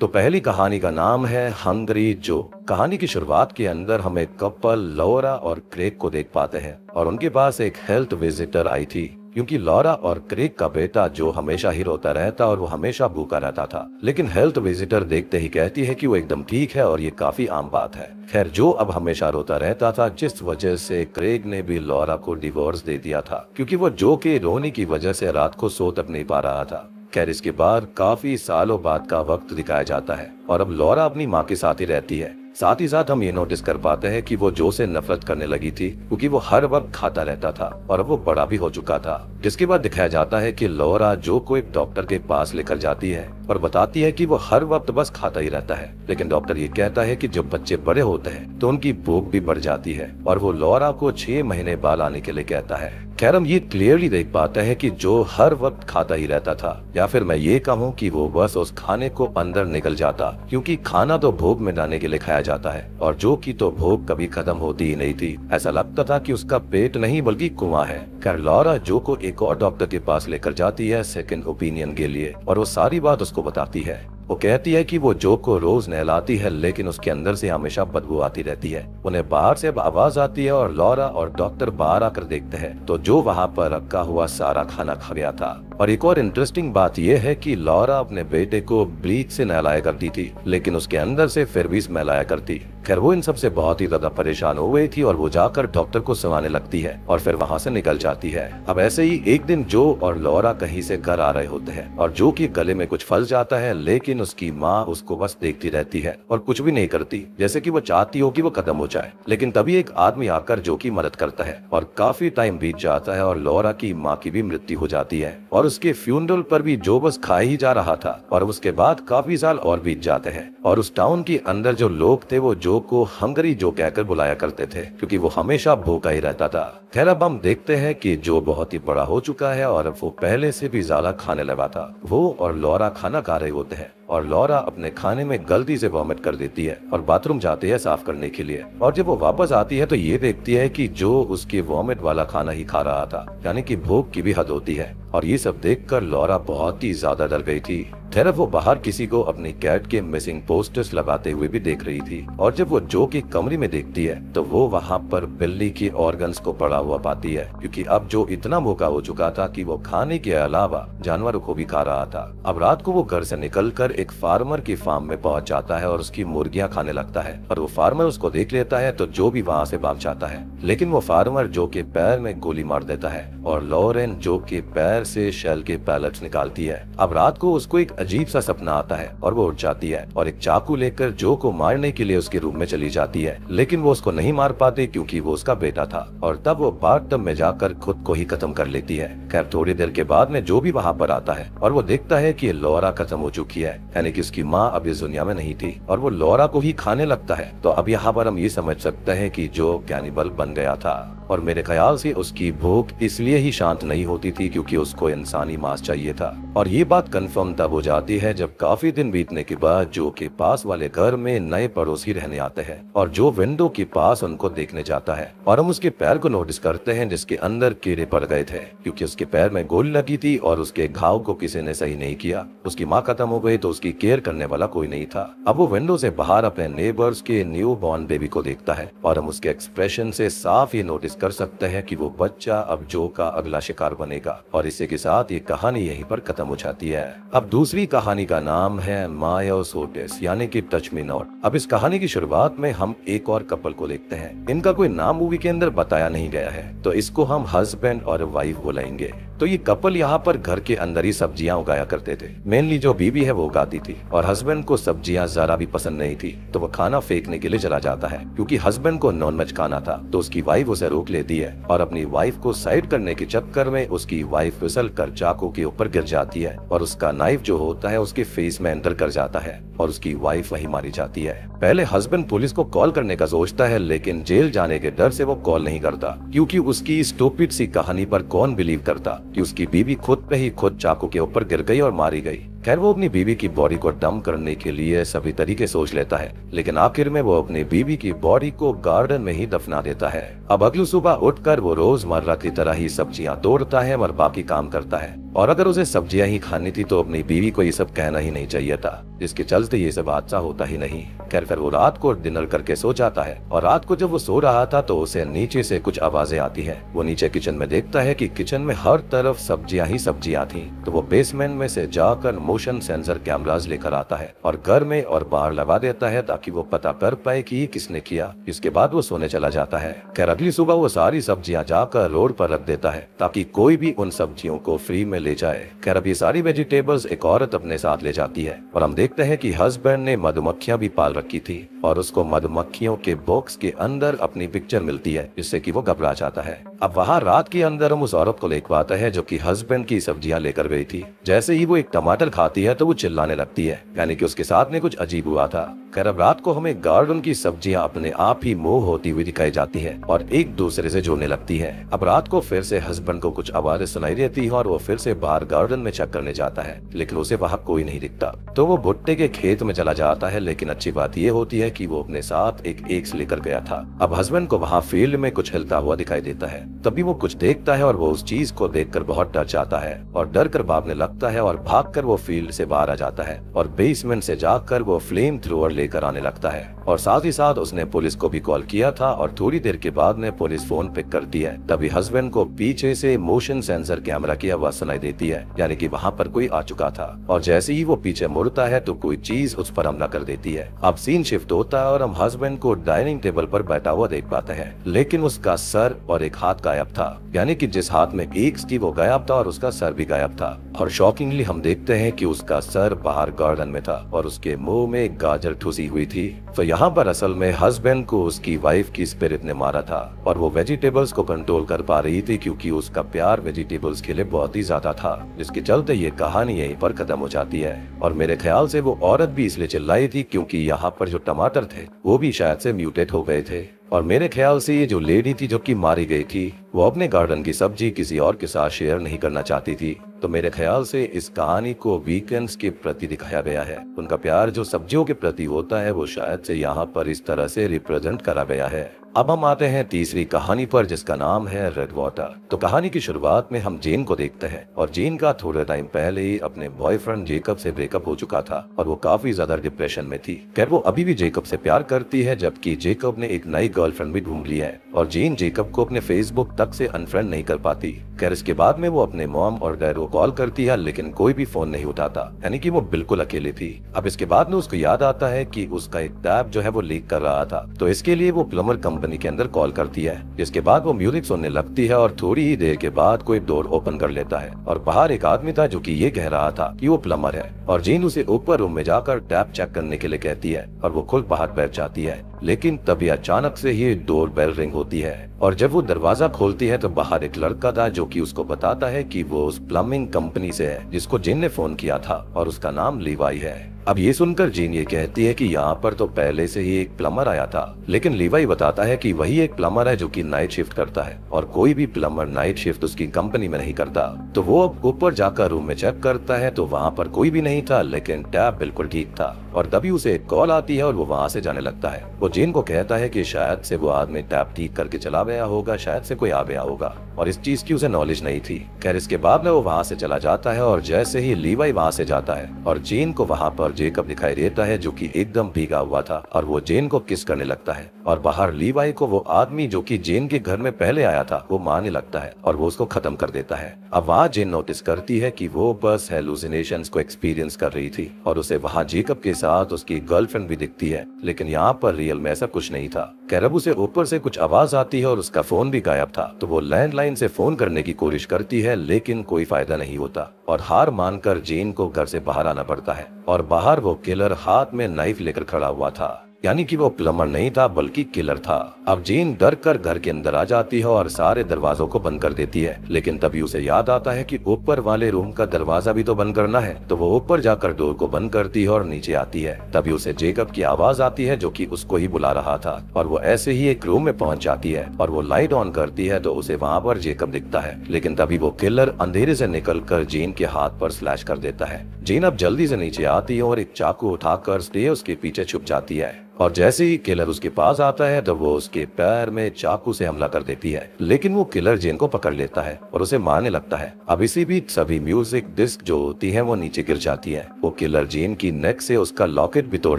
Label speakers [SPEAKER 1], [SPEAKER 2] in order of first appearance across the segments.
[SPEAKER 1] तो पहली कहानी का नाम है हंगरी जो कहानी की शुरुआत के अंदर हम एक कपल लौरा और क्रेक को देख पाते हैं और उनके पास एक हेल्थ विजिटर आई थी क्योंकि लौरा और क्रेक का बेटा जो हमेशा ही रोता रहता और वो हमेशा भूखा रहता था लेकिन हेल्थ विजिटर देखते ही कहती है कि वो एकदम ठीक है और ये काफी आम बात है खैर जो अब हमेशा रोता रहता था जिस वजह से क्रेग ने भी लौरा को डिवोर्स दे दिया था क्योंकि वो जो के रोने की वजह से रात को सो तक नहीं पा रहा था खैर इसके बाद काफी सालों बाद का वक्त दिखाया जाता है और अब लौरा अपनी माँ के साथ ही रहती है साथ ही साथ हम ये नोटिस कर पाते हैं कि वो जो से नफरत करने लगी थी क्योंकि वो हर वक्त खाता रहता था और वो बड़ा भी हो चुका था जिसके बाद दिखाया जाता है कि लौरा जो को एक डॉक्टर के पास लेकर जाती है और बताती है कि वो हर वक्त बस खाता ही रहता है लेकिन डॉक्टर ये कहता है कि जब बच्चे बड़े होते हैं तो उनकी भूख भी बढ़ जाती है और वो लौरा को छह महीने बाद आने के लिए कहता है खैरम ये क्लियरली देख पाता है कि जो हर वक्त खाता ही रहता था या फिर मैं ये कहूँ कि वो बस उस खाने को अंदर निकल जाता क्योंकि खाना तो भोग में डालने के लिए खाया जाता है और जो की तो भोग कभी खत्म होती ही नहीं थी ऐसा लगता था की उसका पेट नहीं बल्कि कुआ है करलौरा जो को एक और डॉक्टर के पास लेकर जाती है सेकेंड ओपिनियन के लिए और वो सारी बात उसको बताती है वो कहती है कि वो जो को रोज नहलाती है लेकिन उसके अंदर से हमेशा बदबू आती रहती है उन्हें बाहर से आवाज आती है और लॉरा और डॉक्टर बाहर आकर देखते हैं तो जो वहाँ पर रखा हुआ सारा खाना खा गया था और एक और इंटरेस्टिंग बात यह है कि लॉरा अपने बेटे को ब्रीच से नहलाया करती थी लेकिन उसके अंदर से फिर भी स्मेल आया करती खैर वो इन सब से बहुत ही ज्यादा परेशान हो गई थी और वो जाकर डॉक्टर को सुनाने लगती है और फिर वहाँ से निकल जाती है अब ऐसे ही एक दिन जो और लौरा कहीं से घर आ रहे होते हैं और जो की गले में कुछ फंस जाता है लेकिन उसकी माँ उसको बस देखती रहती है और कुछ भी नहीं करती जैसे की वो चाहती हो की वो खत्म हो जाए लेकिन तभी एक आदमी आकर जो की मदद करता है और काफी टाइम बीत जाता है और लौरा की माँ की भी मृत्यु हो जाती है और उसके फ्यूनरल पर भी जो बस खा ही जा रहा था और उसके बाद काफी साल और बीत जाते हैं और उस टाउन के अंदर जो लोग थे वो जो लोग को हंगरी जो कहकर बुलाया करते थे क्योंकि वो हमेशा भूखा ही रहता था खैर अब हम देखते हैं कि जो बहुत ही बड़ा हो चुका है और वो पहले से भी ज्यादा खाने लगा था वो और लोरा खाना खा रहे होते हैं और लौरा अपने खाने में गलती से वॉमिट कर देती है और बाथरूम जाती है साफ करने के लिए और जब वो वापस आती है तो ये देखती है कि जो उसके वॉमिट वाला खाना ही खा रहा था यानी कि भूख की भी हद होती है और ये सब देखकर लौरा बहुत ही ज्यादा डर गई थी खैर वो बाहर किसी को अपनी कैट के मिसिंग पोस्टर्स लगाते हुए भी देख रही थी और जब वो जो की कमरे में देखती है तो वो वहाँ पर बिल्ली के ऑर्गन्स को पड़ा हुआ पाती है क्योंकि अब जो इतना मौका हो चुका था कि वो खाने के अलावा जानवरों को भी खा रहा था अब रात को वो घर से निकलकर एक फार्मर की फार्म में पहुंच जाता है और उसकी मुर्गियां खाने लगता है और वो फार्मर उसको देख लेता है तो जो भी वहाँ से भाग जाता है लेकिन वो फार्मर जो के पैर में गोली मार देता है और लॉरेन जो के पैर से शेल के पैलेट निकालती है अब रात को उसको एक अजीब सा सपना आता है और वो उठ जाती है और एक चाकू लेकर जो को मारने के लिए उसके रूम में चली जाती है लेकिन वो उसको नहीं मार पाती क्योंकि वो उसका बेटा था और तब वो तब में जाकर खुद को ही खत्म कर लेती है खैर थोड़ी देर के बाद में जो भी वहाँ पर आता है और वो देखता है की लोरा खत्म हो चुकी है यानी कि उसकी माँ अब इस दुनिया में नहीं थी और वो लोरा को ही खाने लगता है तो अब यहाँ पर हम ये समझ सकते हैं कि जो कैनिबल बन गया था और मेरे ख्याल से उसकी भूख इसलिए ही शांत नहीं होती थी क्योंकि उसको इंसानी मांस चाहिए था और ये बात कंफर्म तब हो जाती है जब काफी दिन बीतने के बाद जो के पास वाले घर में नए पड़ोसी रहने आते हैं और जो विंडो के पास उनको देखने जाता है और हम उसके पैर को नोटिस करते हैं जिसके अंदर कीड़े पड़ गए थे क्योंकि उसके पैर में गोली लगी थी और उसके घाव को किसी ने सही नहीं किया उसकी माँ खत्म हो गई तो उसकी केयर करने वाला कोई नहीं था अब वो विंडो से बाहर अपने नेबर्स के न्यू बॉर्न बेबी को देखता है और हम उसके एक्सप्रेशन से साफ ही नोटिस कर सकते हैं कि वो बच्चा अब जो का अगला शिकार बनेगा और इसी के साथ ये कहानी यहीं पर खत्म हो जाती है अब दूसरी कहानी का नाम है माया सोटिस यानी कि टच मी नॉट अब इस कहानी की शुरुआत में हम एक और कपल को देखते हैं इनका कोई नाम मूवी के अंदर बताया नहीं गया है तो इसको हम हस्बैंड और वाइफ बुलाएंगे तो ये कपल यहाँ पर घर के अंदर ही सब्जियाँ उगाया करते थे मेनली जो बीबी है वो उगाती थी और हस्बैंड को सब्जियाँ जरा भी पसंद नहीं थी तो वो खाना फेंकने के लिए चला जाता है क्योंकि हस्बैंड को नॉन वेज खाना था तो उसकी वाइफ उसे रोक लेती है और अपनी वाइफ को साइड करने के चक्कर में उसकी वाइफ फिसल कर चाकू के ऊपर गिर जाती है और उसका नाइफ जो होता है उसके फेस में अंदर कर जाता है और उसकी वाइफ वही मारी जाती है पहले हस्बैंड पुलिस को कॉल करने का सोचता है लेकिन जेल जाने के डर से वो कॉल नहीं करता क्योंकि उसकी स्टूपिड सी कहानी पर कौन बिलीव करता कि उसकी बीवी खुद पे ही खुद चाकू के ऊपर गिर गई और मारी गई खैर वो अपनी बीवी की बॉडी को डम करने के लिए सभी तरीके सोच लेता है लेकिन आखिर में वो अपनी बीवी की बॉडी को गार्डन में ही दफना देता है अब अगली सुबह उठकर वो रोजमर्रा की तरह ही सब्जियां तोड़ता है और बाकी काम करता है और अगर उसे सब्जियां ही खानी थी तो अपनी बीवी को ये सब कहना ही नहीं चाहिए था जिसके चलते ये सब हादसा होता ही नहीं खैर फिर वो रात को डिनर करके सो जाता है और रात को जब वो सो रहा था तो उसे नीचे से कुछ आवाजें आती है वो नीचे किचन में देखता है कि किचन में हर तरफ सब्जियां ही सब्जियां थी तो वो बेसमेंट में से जाकर मोशन सेंसर कैमराज लेकर आता है और घर में और बाहर लगा देता है ताकि वो पता कर पाए कि किसने किया इसके बाद वो सोने चला जाता है खैर अगली सुबह वो सारी सब्जियां जाकर रोड पर रख देता है ताकि कोई भी उन सब्जियों को फ्री में ले जाए खैर अभी सारी वेजिटेबल्स एक औरत अपने साथ ले जाती है और हम देखते हैं की हस्बैंड ने मधुमक्खिया भी पाल रखी थी और उसको मधुमक्खियों के बॉक्स के अंदर अपनी पिक्चर मिलती है जिससे की वो घबरा जाता है अब वहाँ रात के अंदर हम उस औरत को लेकर पाते हैं जो की हस्बैंड की सब्जियाँ लेकर गई थी जैसे ही वो एक टमाटर खाती है तो वो चिल्लाने लगती है यानी कि उसके साथ में कुछ अजीब हुआ था अब रात को हमें गार्डन की सब्जियां अपने आप ही मोह होती हुई दिखाई जाती है और एक दूसरे से जुड़ने लगती है अब रात को फिर से हस्बैंड को कुछ आवाजें सुनाई देती है और वो फिर से बाहर गार्डन में चेक करने जाता है लेकिन उसे वहाँ कोई नहीं दिखता तो वो भुट्टे के खेत में चला जाता है लेकिन अच्छी बात ये होती है की वो अपने साथ एक एक्स लेकर गया था अब हस्बैंड को वहाँ फील्ड में कुछ हिलता हुआ दिखाई देता है तभी वो कुछ देखता है और वो उस चीज को देख बहुत डर जाता है और डर कर भागने लगता है और भाग कर वो फील्ड से बाहर आ जाता है और बेसमेंट से जाकर वो फ्लेम थ्रोअर लेकर आने लगता है और साथ ही साथ उसने पुलिस को भी कॉल किया था और थोड़ी देर के बाद में पुलिस फोन पिक करती है तभी हस्बैंड को पीछे से मोशन सेंसर कैमरा की आवाज सुनाई देती है यानी कि वहाँ पर कोई आ चुका था और जैसे ही वो पीछे मुड़ता है तो कोई चीज उस पर हमला कर देती है अब सीन शिफ्ट होता है और हम हस्बैंड को डाइनिंग टेबल पर बैठा हुआ देख पाते हैं लेकिन उसका सर और एक हाथ गायब था यानी की जिस हाथ में एक थी वो गायब था और उसका सर भी गायब था और शॉकिंगली हम देखते है कि उसका सर बाहर गार्डन में था और उसके मुंह में गाजर ठुसी हुई थी तो यहाँ पर असल में हस्बैंड को उसकी वाइफ की स्पिरिट ने मारा था और वो वेजिटेबल्स को कंट्रोल कर पा रही थी क्योंकि उसका प्यार वेजिटेबल्स के लिए बहुत ही ज्यादा था जिसके चलते ये कहानी यही पर खत्म हो जाती है और मेरे ख्याल से वो औरत भी इसलिए चिल्लाई थी क्योंकि यहाँ पर जो टमाटर थे वो भी शायद से म्यूटेट हो गए थे और मेरे ख्याल से ये जो लेडी थी जो कि मारी गई थी वो अपने गार्डन की सब्जी किसी और के साथ शेयर नहीं करना चाहती थी तो मेरे ख्याल से इस कहानी को वीकेंड्स के प्रति दिखाया गया है उनका प्यार जो सब्जियों के प्रति होता है वो शायद से यहाँ पर इस तरह से रिप्रेजेंट करा गया है अब हम आते हैं तीसरी कहानी पर जिसका नाम है रेड वाटर तो कहानी की शुरुआत में हम जेन को देखते हैं और जेन का थोड़े टाइम पहले ही अपने बॉयफ्रेंड जेकब से ब्रेकअप हो चुका था और वो काफी ज्यादा डिप्रेशन में थी खैर वो अभी भी जेकब से प्यार करती है जबकि जेकब ने एक नई गर्लफ्रेंड भी ढूंढ लिया है और जेन जेकब को अपने फेसबुक तक से अनफ्रेंड नहीं कर पाती खैर इसके बाद में वो अपने मॉम और डैड को कॉल करती है लेकिन कोई भी फोन नहीं उठाता यानी की वो बिल्कुल अकेले थी अब इसके बाद में उसको याद आता है की उसका एक टैब जो है वो लीक कर रहा था तो इसके लिए वो प्लम्बर कंपनी कंपनी के अंदर कॉल करती है जिसके बाद वो म्यूजिक सुनने लगती है और थोड़ी ही देर के बाद कोई डोर ओपन कर लेता है और बाहर एक आदमी था जो की ये कह रहा था की वो प्लम्बर है और जीन उसे ऊपर रूम में जाकर टैप चेक करने के लिए कहती है और वो खुद बाहर बैठ जाती है लेकिन तभी अचानक से ही डोर बेल रिंग होती है और जब वो दरवाजा खोलती है तो बाहर एक लड़का था जो कि उसको बताता है कि वो उस प्लम्बिंग कंपनी से है जिसको जिन ने फोन किया था और उसका नाम लिवाई है अब ये सुनकर जीन ये कहती है कि यहाँ पर तो पहले से ही एक प्लम्बर आया था लेकिन लीवाई बताता है कि वही एक प्लम्बर है जो कि नाइट शिफ्ट करता है और कोई भी प्लम्बर नाइट शिफ्ट उसकी कंपनी में नहीं करता तो वो अब ऊपर जाकर रूम में चेक करता है तो वहाँ पर कोई भी नहीं था लेकिन टैब बिल्कुल ठीक था और तभी उसे एक कॉल आती है और वो वहाँ से जाने लगता है वो जीन को कहता है की शायद से वो आदमी टैब ठीक करके चला गया होगा शायद से कोई आ गया होगा और इस चीज की उसे नॉलेज नहीं थी खैर इसके बाद में वो वहाँ से चला जाता है और जैसे ही लीवाई वहाँ से जाता है और जेन को वहाँ पर जेकब दिखाई देता है जो की एकदम भीगा हुआ था और वो जेन को किस करने लगता है और बाहर लीवाई को वो आदमी जो की जेन के घर में पहले आया था वो मारने लगता है और वो उसको खत्म कर देता है अब वहाँ जेन नोटिस करती है की वो बस हेलुसिनेशन को एक्सपीरियंस कर रही थी और उसे वहाँ जेकब के साथ उसकी गर्लफ्रेंड भी दिखती है लेकिन यहाँ पर रियल में ऐसा कुछ नहीं था कैरब उसे ऊपर से कुछ आवाज आती है और उसका फोन भी गायब था तो वो लैंडलाइन हेल्पलाइन से फोन करने की कोशिश करती है लेकिन कोई फायदा नहीं होता और हार मानकर जेन को घर से बाहर आना पड़ता है और बाहर वो किलर हाथ में नाइफ लेकर खड़ा हुआ था यानी कि वो प्लमर नहीं था बल्कि किलर था अब जीन डर कर घर के अंदर आ जाती है और सारे दरवाजों को बंद कर देती है लेकिन तभी उसे याद आता है कि ऊपर वाले रूम का दरवाजा भी तो बंद करना है तो वो ऊपर जाकर डोर को बंद करती है और नीचे आती है तभी उसे जेकब की आवाज आती है जो की उसको ही बुला रहा था और वो ऐसे ही एक रूम में पहुँच जाती है और वो लाइट ऑन करती है तो उसे वहाँ पर जेकब दिखता है लेकिन तभी वो किलर अंधेरे से निकल कर जीन के हाथ पर स्लैश कर देता है जीन अब जल्दी से नीचे आती है और एक चाकू उठाकर कर उसके पीछे छुप जाती है और जैसे ही किलर उसके पास आता है तब वो उसके पैर में चाकू से हमला कर देती है लेकिन वो किलर जेन को पकड़ लेता है और उसे मारने लगता है अब इसी बीच सभी म्यूजिक डिस्क जो होती है वो नीचे गिर जाती है वो किलर जेन की नेक से उसका लॉकेट भी तोड़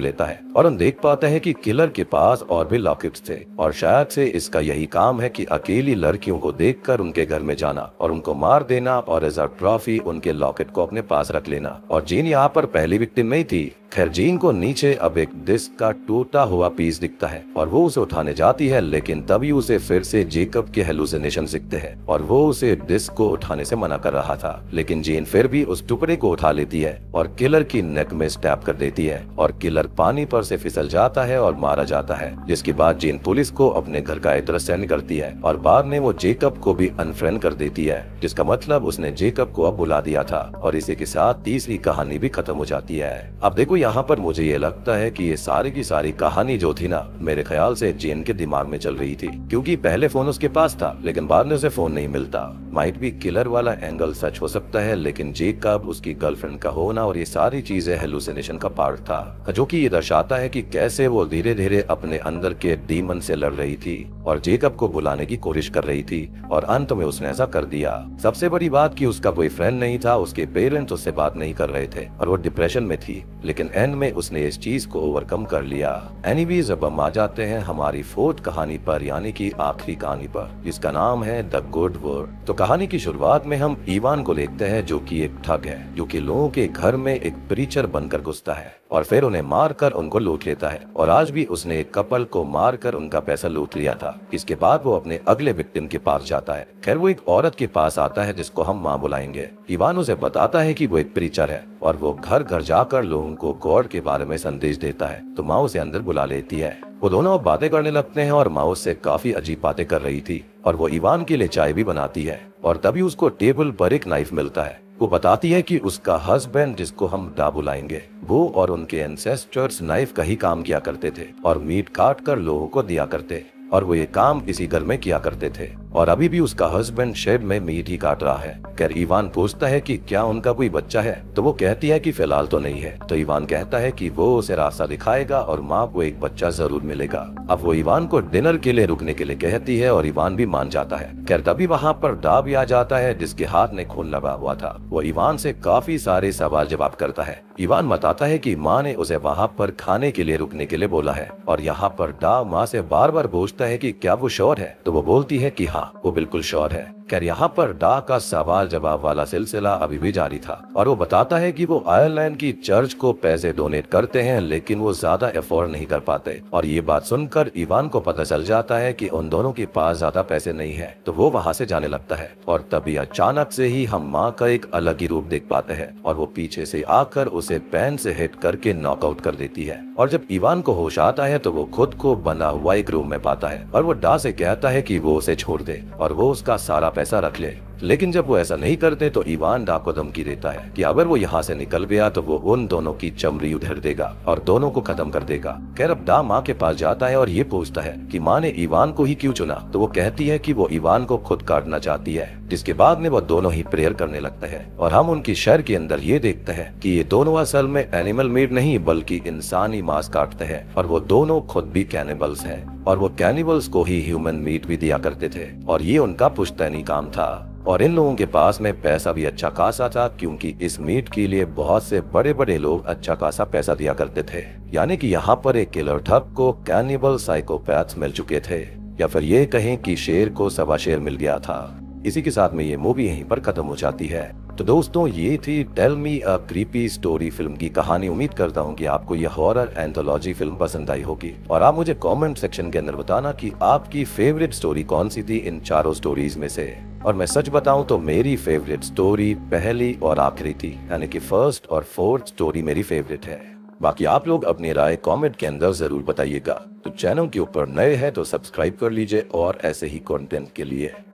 [SPEAKER 1] लेता है और हम देख पाते हैं कि किलर के पास और भी लॉकेट थे और शायद से इसका यही काम है की अकेली लड़कियों को देख उनके घर में जाना और उनको मार देना और एज अ ट्रॉफी उनके लॉकेट को अपने पास रख लेना और जीन यहाँ पर पहली विक्टिम नहीं थी खैरजीन को नीचे अब एक डिस्क का टूटा हुआ पीस दिखता है और वो उसे उठाने जाती है लेकिन तभी उसे फिर से जेकब के हेलुसिनेशन दिखते हैं और वो उसे डिस्क को उठाने से मना कर रहा था लेकिन जीन फिर भी उस टुकड़े को उठा लेती है और किलर की नेक में स्टैप कर देती है और किलर पानी पर से फिसल जाता है और मारा जाता है जिसके बाद जीन पुलिस को अपने घर का एड्रेस सेंड करती है और बाद में वो जेकब को भी अनफ्रेंड कर देती है जिसका मतलब उसने जेकब को अब बुला दिया था और इसी के साथ तीसरी कहानी भी खत्म हो जाती है अब देखो यहाँ पर मुझे ये लगता है कि ये सारी की सारी कहानी जो थी ना मेरे ख्याल से जेन के दिमाग में चल रही थी क्योंकि पहले फोन उसके पास था लेकिन बाद में उसे फोन नहीं मिलता माइट भी किलर वाला एंगल सच हो सकता है लेकिन जेक का उसकी गर्लफ्रेंड का होना और ये सारी चीजें हेलुसिनेशन का पार्ट था जो की ये दर्शाता है की कैसे वो धीरे धीरे अपने अंदर के डीमन से लड़ रही थी और जेकब को बुलाने की कोशिश कर रही थी और अंत में उसने ऐसा कर दिया सबसे बड़ी बात की उसका कोई फ्रेंड नहीं था उसके पेरेंट्स उससे बात नहीं कर रहे थे और वो डिप्रेशन में थी लेकिन एंड में उसने इस चीज को ओवरकम कर लिया एनीवीज अब हम आ जाते हैं हमारी फोर्थ कहानी पर यानी कि आखिरी कहानी पर जिसका नाम है द गुड वर्ड तो कहानी की शुरुआत में हम ईवान को देखते हैं जो कि एक ठग है जो कि लोगों के घर में एक प्रीचर बनकर घुसता है और फिर उन्हें मारकर उनको लूट लेता है और आज भी उसने एक कपल को मारकर उनका पैसा लूट लिया था इसके बाद वो अपने अगले विक्टिम के पास जाता है खैर वो एक औरत के पास आता है जिसको हम माँ बुलाएंगे इवान उसे बताता है कि वो एक प्रीचर है और वो घर घर जाकर लोगों को गॉड के बारे में संदेश देता है तो माँ उसे अंदर बुला लेती है वो दोनों बातें करने लगते हैं और माँ उससे काफी अजीब बातें कर रही थी और वो इवान के लिए चाय भी बनाती है और तभी उसको टेबल पर एक नाइफ मिलता है वो बताती है कि उसका हस्बैंड जिसको हम दा बुलाएंगे वो और उनके एंसेस्टर्स नाइफ का ही काम किया करते थे और मीट काट कर लोगों को दिया करते और वो ये काम इसी घर में किया करते थे और अभी भी उसका हस्बैंड शेड में मीट ही काट रहा है खैर ईवान पूछता है कि क्या उनका कोई बच्चा है तो वो कहती है कि फिलहाल तो नहीं है तो ईवान कहता है कि वो उसे रास्ता दिखाएगा और माँ को एक बच्चा जरूर मिलेगा अब वो ईवान को डिनर के लिए रुकने के लिए कहती है और ईवान भी मान जाता है खैर तभी वहाँ पर डा भी आ जाता है जिसके हाथ में खून लगा हुआ था वो ईवान से काफी सारे सवाल जवाब करता है इवान बताता है कि माँ ने उसे वहाँ पर खाने के लिए रुकने के लिए बोला है और यहाँ पर डा माँ से बार बार पूछता है कि क्या वो शोर है तो वो बोलती है कि हाँ वो बिल्कुल शोर है खैर यहाँ पर डा का सवाल जवाब वाला सिलसिला अभी भी जारी था और वो बताता है कि वो आयरलैंड की चर्च को पैसे डोनेट करते हैं लेकिन वो ज्यादा एफोर्ड नहीं कर पाते और ये बात सुनकर इवान को पता चल जाता है कि उन दोनों के पास ज्यादा पैसे नहीं है तो वो वहाँ से जाने लगता है और तभी अचानक से ही हम माँ का एक अलग ही रूप देख पाते हैं और वो पीछे से आकर उसे पैन से हिट करके नॉकआउट कर देती है और जब इवान को होश आता है तो वो खुद को बना हुआ एक रूम में पाता है और वो डा से कहता है की वो उसे छोड़ दे और वो उसका सारा पैसा रख ले लेकिन जब वो ऐसा नहीं करते तो ईवान डा को धमकी देता है कि अगर वो यहाँ से निकल गया तो वो उन दोनों की चमड़ी उधर देगा और दोनों को खत्म कर देगा खैर अब डा माँ के पास जाता है और ये पूछता है कि माँ ने ईवान को ही क्यों चुना तो वो कहती है कि वो ईवान को खुद काटना चाहती है जिसके बाद में वो दोनों ही प्रेयर करने लगते है और हम उनकी शहर के अंदर ये देखते हैं कि ये दोनों असल में एनिमल मीट नहीं बल्कि इंसानी मांस काटते हैं और वो दोनों खुद भी कैनिबल्स हैं और वो कैनिबल्स को ही ह्यूमन मीट भी दिया करते थे और ये उनका पुश्तैनी काम था और इन लोगों के पास में पैसा भी अच्छा खासा था क्योंकि इस मीट के लिए बहुत से बड़े बड़े लोग अच्छा खासा पैसा दिया करते थे यानी कि यहाँ पर एक किलर ठप को कैनिबल साइकोपैथ मिल चुके थे या फिर ये कहें कि शेर को सवा शेर मिल गया था इसी के साथ में ये मूवी यहीं पर खत्म हो जाती है तो दोस्तों ये थी tell me a creepy story film की कहानी उम्मीद करता हूँ कि आपको यह हॉरर एंथोलॉजी फिल्म पसंद आई होगी और आप मुझे कमेंट सेक्शन के अंदर बताना कि आपकी फेवरेट स्टोरी कौन सी थी इन चारों स्टोरीज में से और मैं सच बताऊं तो मेरी फेवरेट स्टोरी पहली और आखिरी थी यानी कि फर्स्ट और फोर्थ स्टोरी मेरी फेवरेट है बाकी आप लोग अपनी राय कमेंट के अंदर जरूर बताइएगा तो चैनल के ऊपर नए हैं तो सब्सक्राइब कर लीजिए और ऐसे ही कंटेंट के लिए